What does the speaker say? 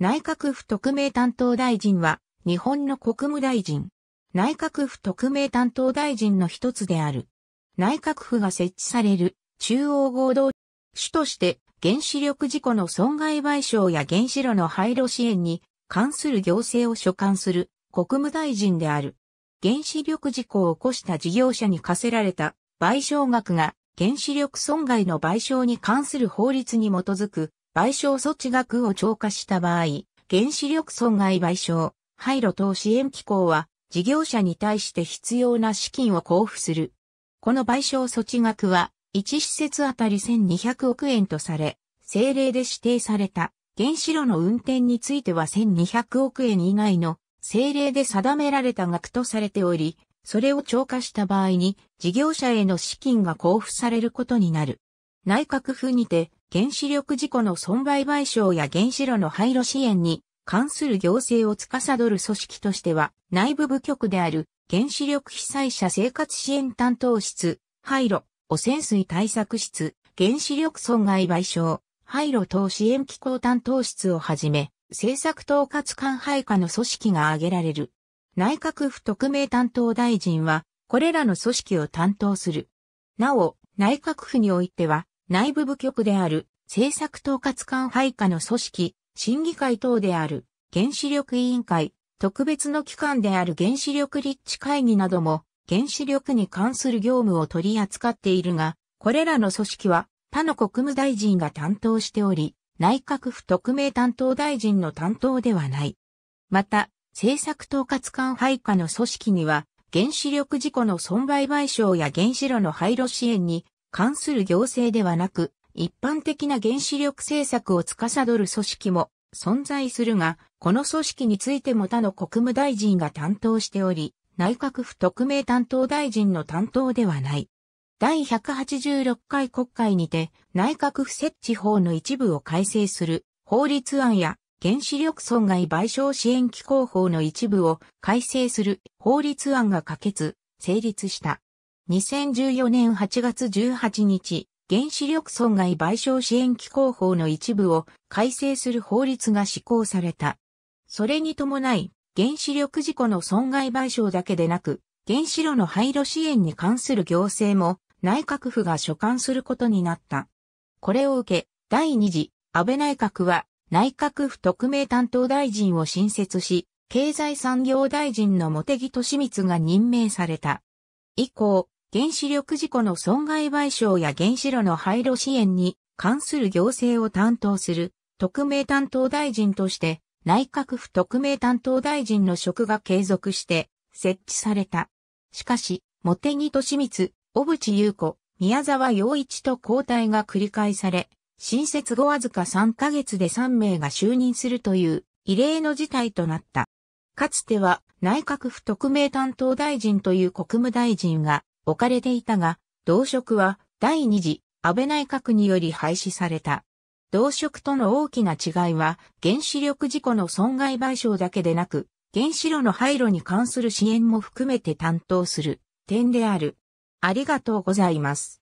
内閣府特命担当大臣は、日本の国務大臣。内閣府特命担当大臣の一つである。内閣府が設置される中央合同主として原子力事故の損害賠償や原子炉の廃炉支援に関する行政を所管する国務大臣である。原子力事故を起こした事業者に課せられた賠償額が原子力損害の賠償に関する法律に基づく賠償措置額を超過した場合、原子力損害賠償、廃炉等支援機構は、事業者に対して必要な資金を交付する。この賠償措置額は、1施設あたり1200億円とされ、政令で指定された原子炉の運転については1200億円以外の政令で定められた額とされており、それを超過した場合に事業者への資金が交付されることになる。内閣府にて原子力事故の損害賠償や原子炉の廃炉支援に関する行政を司る組織としては、内部部局である原子力被災者生活支援担当室、廃炉、汚染水対策室、原子力損害賠償、廃炉等支援機構担当室をはじめ、政策統括官配下の組織が挙げられる。内閣府特命担当大臣は、これらの組織を担当する。なお、内閣府においては、内部部局である政策統括官配下の組織、審議会等である原子力委員会、特別の機関である原子力立地会議なども原子力に関する業務を取り扱っているが、これらの組織は他の国務大臣が担当しており、内閣府特命担当大臣の担当ではない。また、政策統括官配下の組織には、原子力事故の損害賠償や原子炉の廃炉支援に関する行政ではなく、一般的な原子力政策を司る組織も存在するが、この組織についても他の国務大臣が担当しており、内閣府特命担当大臣の担当ではない。第186回国会にて内閣府設置法の一部を改正する法律案や原子力損害賠償支援機構法の一部を改正する法律案が可決、成立した。2014年8月18日、原子力損害賠償支援機構法の一部を改正する法律が施行された。それに伴い、原子力事故の損害賠償だけでなく、原子炉の廃炉支援に関する行政も内閣府が所管することになった。これを受け、第2次安倍内閣は内閣府特命担当大臣を新設し、経済産業大臣の茂木敏光が任命された。以降、原子力事故の損害賠償や原子炉の廃炉支援に関する行政を担当する特命担当大臣として内閣府特命担当大臣の職が継続して設置された。しかし、茂木敏光、小渕優子、宮沢洋一と交代が繰り返され、新設後わずか3ヶ月で3名が就任するという異例の事態となった。かつては内閣府特命担当大臣という国務大臣が置かれていたが、同職は第二次安倍内閣により廃止された。同職との大きな違いは、原子力事故の損害賠償だけでなく、原子炉の廃炉に関する支援も含めて担当する点である。ありがとうございます。